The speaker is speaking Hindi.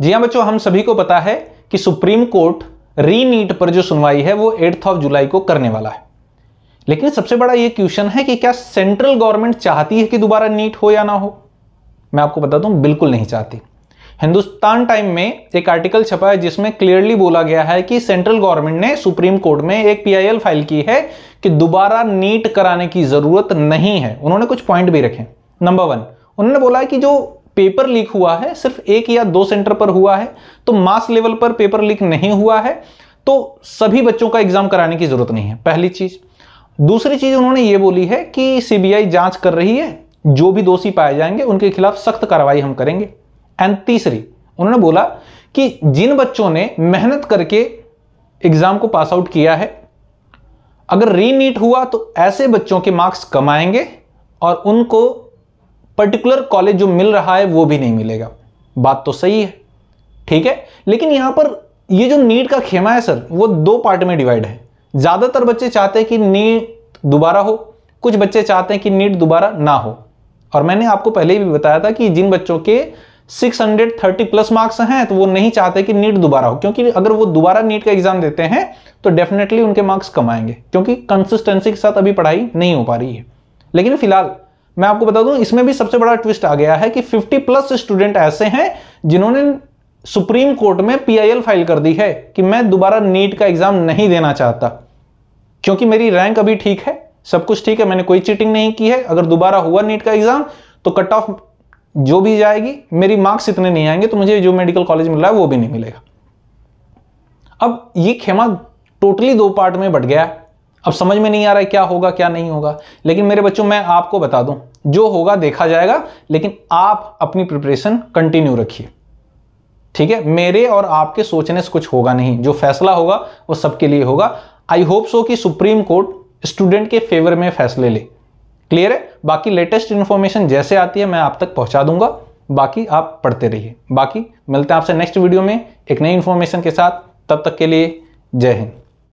जी हाँ बच्चों हम सभी को पता है कि सुप्रीम कोर्ट री नीट पर जो सुनवाई है वो एट्थ ऑफ जुलाई को करने वाला है लेकिन सबसे बड़ा ये क्वेश्चन है कि क्या सेंट्रल गवर्नमेंट चाहती है कि दोबारा नीट हो या ना हो मैं आपको बता दूं बिल्कुल नहीं चाहती हिंदुस्तान टाइम में एक आर्टिकल छपा है जिसमें क्लियरली बोला गया है कि सेंट्रल गवर्नमेंट ने सुप्रीम कोर्ट में एक पीआईएल फाइल की है कि दोबारा नीट कराने की जरूरत नहीं है उन्होंने कुछ पॉइंट भी रखे नंबर वन उन्होंने बोला है कि जो पेपर लीक हुआ है सिर्फ एक या दो सेंटर पर हुआ है तो मास लेवल पर पेपर लीक नहीं हुआ है तो सभी बच्चों का एग्जाम कराने की जरूरत नहीं है पहली चीज दूसरी चीज उन्होंने ये बोली है कि सीबीआई जांच कर रही है जो भी दोषी पाए जाएंगे उनके खिलाफ सख्त कार्रवाई हम करेंगे एंड तीसरी उन्होंने बोला कि जिन बच्चों ने मेहनत करके एग्जाम को पास आउट किया है अगर रीनीट हुआ तो ऐसे बच्चों के मार्क्स कम आएंगे और उनको पर्टिकुलर कॉलेज जो मिल रहा है वो भी नहीं मिलेगा बात तो सही है ठीक है लेकिन यहां पर ये जो नीट का खेमा है सर वो दो पार्ट में डिवाइड है ज़्यादातर बच्चे चाहते हैं कि नीट दोबारा हो कुछ बच्चे चाहते हैं कि नीट दोबारा ना हो और मैंने आपको पहले भी बताया था कि जिन बच्चों के 630 प्लस मार्क्स हैं तो वो नहीं चाहते कि नीट दोबारा हो क्योंकि अगर वो दोबारा नीट का एग्जाम देते हैं तो डेफिनेटली उनके मार्क्स कम आएंगे क्योंकि कंसिस्टेंसी के साथ अभी पढ़ाई नहीं हो पा रही है लेकिन फिलहाल मैं आपको बता दूं इसमें भी सबसे बड़ा ट्विस्ट आ गया है कि 50 प्लस स्टूडेंट ऐसे हैं जिन्होंने सुप्रीम कोर्ट में पीआईएल फाइल कर दी है कि मैं दोबारा नीट का एग्जाम नहीं देना चाहता क्योंकि मेरी रैंक अभी ठीक है सब कुछ ठीक है मैंने कोई चीटिंग नहीं की है अगर दोबारा हुआ नीट का एग्जाम तो कट ऑफ जो भी जाएगी मेरी मार्क्स इतने नहीं आएंगे तो मुझे जो मेडिकल कॉलेज मिल रहा है वो भी नहीं मिलेगा अब ये खेमा टोटली दो पार्ट में बढ़ गया अब समझ में नहीं आ रहा है क्या होगा क्या नहीं होगा लेकिन मेरे बच्चों मैं आपको बता दूं जो होगा देखा जाएगा लेकिन आप अपनी प्रिपरेशन कंटिन्यू रखिए ठीक है मेरे और आपके सोचने से कुछ होगा नहीं जो फैसला होगा वो सबके लिए होगा आई होप सो कि सुप्रीम कोर्ट स्टूडेंट के फेवर में फैसले ले क्लियर है बाकी लेटेस्ट इन्फॉर्मेशन जैसे आती है मैं आप तक पहुंचा दूंगा बाकी आप पढ़ते रहिए बाकी मिलते हैं आपसे नेक्स्ट वीडियो में एक नई इन्फॉर्मेशन के साथ तब तक के लिए जय हिंद